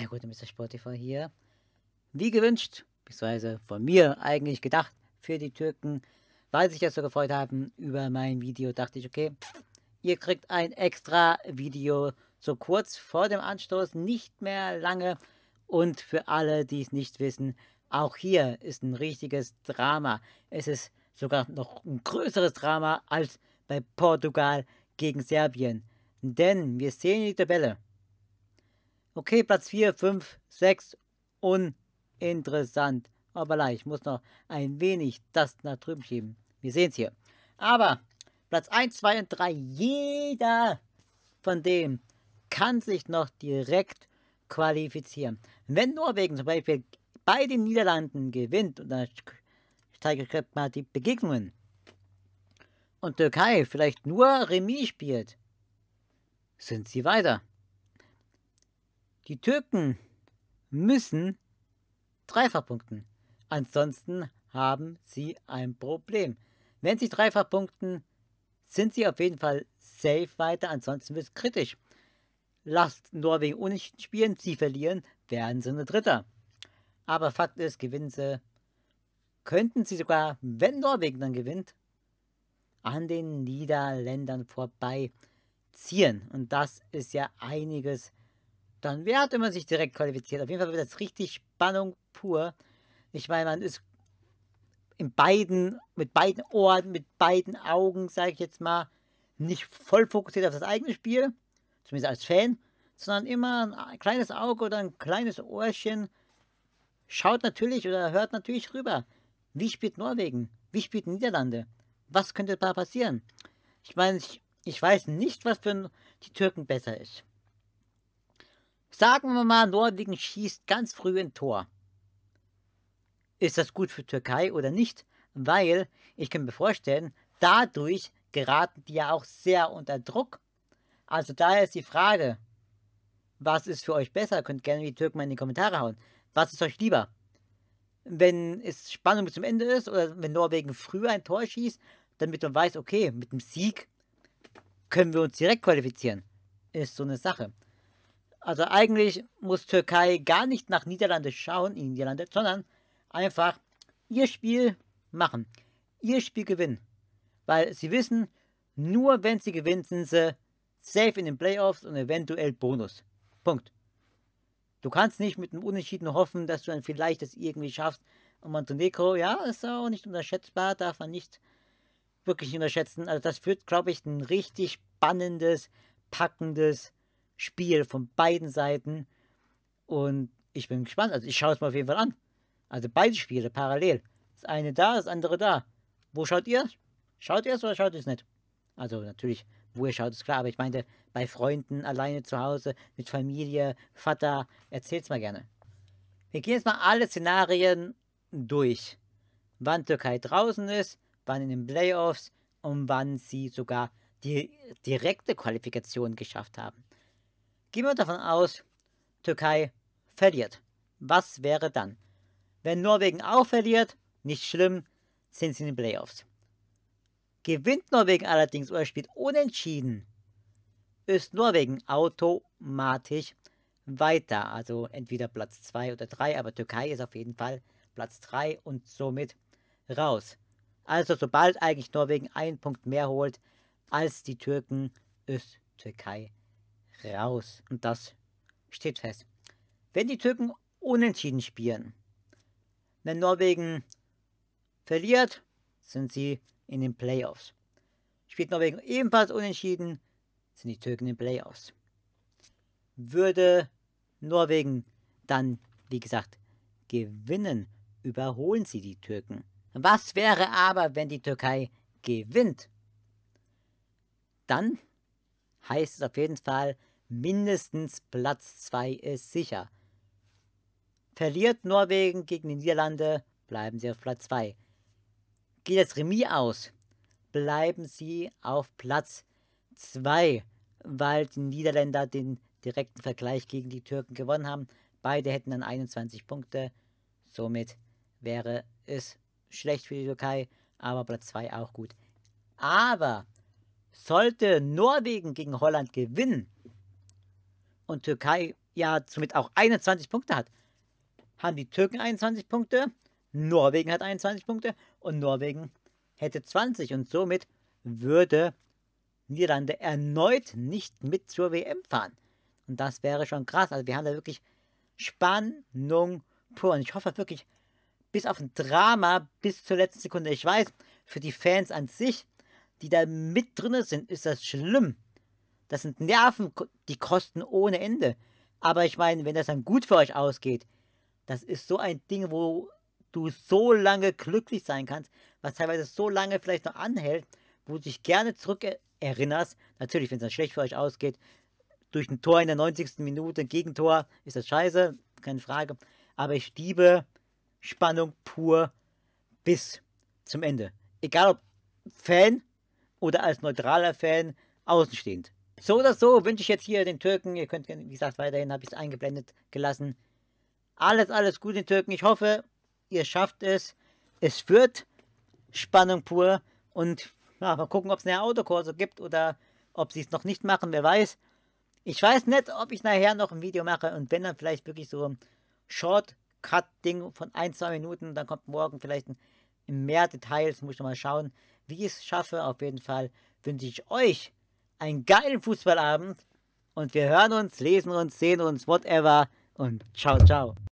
der gute Mr. Spotify hier. Wie gewünscht, beziehungsweise von mir eigentlich gedacht für die Türken, weil sich ja so gefreut haben über mein Video, dachte ich, okay, ihr kriegt ein extra Video so kurz vor dem Anstoß, nicht mehr lange. Und für alle, die es nicht wissen, auch hier ist ein richtiges Drama. Es ist sogar noch ein größeres Drama als bei Portugal gegen Serbien. Denn wir sehen die Tabelle. Okay, Platz 4, 5, 6, uninteressant. Aber leicht, ich muss noch ein wenig das nach drüben schieben. Wir sehen es hier. Aber Platz 1, 2 und 3, jeder von denen kann sich noch direkt qualifizieren. Wenn Norwegen zum Beispiel bei den Niederlanden gewinnt und dann steigert mal die Begegnungen und Türkei vielleicht nur Remis spielt, sind sie weiter. Die Türken müssen dreifach punkten. Ansonsten haben sie ein Problem. Wenn sie dreifach punkten, sind sie auf jeden Fall safe weiter, ansonsten wird es kritisch. Lasst Norwegen unentschieden spielen, sie verlieren, werden sie eine Dritter. Aber Fakt ist, gewinnen sie, könnten sie sogar, wenn Norwegen dann gewinnt, an den Niederländern vorbeiziehen. Und das ist ja einiges dann wer man sich direkt qualifiziert? Auf jeden Fall wird das richtig Spannung pur. Ich meine, man ist in beiden, mit beiden Ohren, mit beiden Augen, sage ich jetzt mal, nicht voll fokussiert auf das eigene Spiel, zumindest als Fan, sondern immer ein kleines Auge oder ein kleines Ohrchen schaut natürlich oder hört natürlich rüber. Wie spielt Norwegen? Wie spielt Niederlande? Was könnte da passieren? Ich meine, ich, ich weiß nicht, was für die Türken besser ist. Sagen wir mal, Norwegen schießt ganz früh ein Tor. Ist das gut für Türkei oder nicht? Weil, ich kann mir vorstellen, dadurch geraten die ja auch sehr unter Druck. Also daher ist die Frage, was ist für euch besser? Könnt gerne die Türken mal in die Kommentare hauen. Was ist euch lieber? Wenn es Spannung bis zum Ende ist oder wenn Norwegen früher ein Tor schießt, damit man weiß, okay, mit dem Sieg können wir uns direkt qualifizieren. Ist so eine Sache. Also eigentlich muss Türkei gar nicht nach Niederlande schauen, in Niederlande, sondern einfach ihr Spiel machen, ihr Spiel gewinnen. Weil sie wissen, nur wenn sie gewinnen, sind sie safe in den Playoffs und eventuell Bonus. Punkt. Du kannst nicht mit einem Unentschieden hoffen, dass du dann vielleicht das irgendwie schaffst. Und Montenegro, ja, ist auch nicht unterschätzbar, darf man nicht wirklich unterschätzen. Also das wird, glaube ich, ein richtig spannendes, packendes Spiel von beiden Seiten. Und ich bin gespannt. Also ich schaue es mir auf jeden Fall an. Also beide Spiele parallel. Das eine da, das andere da. Wo schaut ihr? Schaut ihr es oder schaut ihr es nicht? Also natürlich, wo ihr schaut, ist klar. Aber ich meinte, bei Freunden, alleine zu Hause, mit Familie, Vater, erzählt es mal gerne. Wir gehen jetzt mal alle Szenarien durch. Wann Türkei draußen ist, wann in den Playoffs und wann sie sogar die direkte Qualifikation geschafft haben. Gehen wir davon aus, Türkei verliert. Was wäre dann? Wenn Norwegen auch verliert, nicht schlimm, sind sie in den Playoffs. Gewinnt Norwegen allerdings oder spielt unentschieden, ist Norwegen automatisch weiter. Also entweder Platz 2 oder 3, aber Türkei ist auf jeden Fall Platz 3 und somit raus. Also sobald eigentlich Norwegen einen Punkt mehr holt als die Türken, ist Türkei raus raus. Und das steht fest. Wenn die Türken unentschieden spielen, wenn Norwegen verliert, sind sie in den Playoffs. Spielt Norwegen ebenfalls unentschieden, sind die Türken in den Playoffs. Würde Norwegen dann, wie gesagt, gewinnen, überholen sie die Türken. Was wäre aber, wenn die Türkei gewinnt? Dann heißt es auf jeden Fall, mindestens Platz 2 ist sicher. Verliert Norwegen gegen die Niederlande, bleiben sie auf Platz 2. Geht das Remis aus, bleiben sie auf Platz 2, weil die Niederländer den direkten Vergleich gegen die Türken gewonnen haben. Beide hätten dann 21 Punkte. Somit wäre es schlecht für die Türkei, aber Platz 2 auch gut. Aber sollte Norwegen gegen Holland gewinnen, und Türkei ja somit auch 21 Punkte hat, haben die Türken 21 Punkte, Norwegen hat 21 Punkte und Norwegen hätte 20 und somit würde Niederlande erneut nicht mit zur WM fahren. Und das wäre schon krass. Also wir haben da wirklich Spannung pur. Und ich hoffe wirklich, bis auf ein Drama, bis zur letzten Sekunde. Ich weiß, für die Fans an sich, die da mit drin sind, ist das schlimm. Das sind Nerven, die kosten ohne Ende. Aber ich meine, wenn das dann gut für euch ausgeht, das ist so ein Ding, wo du so lange glücklich sein kannst, was teilweise so lange vielleicht noch anhält, wo du dich gerne zurückerinnerst. Natürlich, wenn es dann schlecht für euch ausgeht, durch ein Tor in der 90. Minute, ein Gegentor, ist das scheiße, keine Frage. Aber ich liebe Spannung pur bis zum Ende. Egal ob Fan oder als neutraler Fan, außenstehend. So oder so wünsche ich jetzt hier den Türken, ihr könnt, wie gesagt, weiterhin habe ich es eingeblendet gelassen. Alles, alles gut den Türken. Ich hoffe, ihr schafft es. Es wird Spannung pur. Und ja, mal gucken, ob es eine Autokurse gibt oder ob sie es noch nicht machen, wer weiß. Ich weiß nicht, ob ich nachher noch ein Video mache und wenn dann vielleicht wirklich so ein Shortcut-Ding von 1, 2 Minuten, dann kommt morgen vielleicht mehr Details, muss ich nochmal schauen, wie ich es schaffe. Auf jeden Fall wünsche ich euch einen geilen Fußballabend und wir hören uns, lesen uns, sehen uns, whatever und ciao, ciao.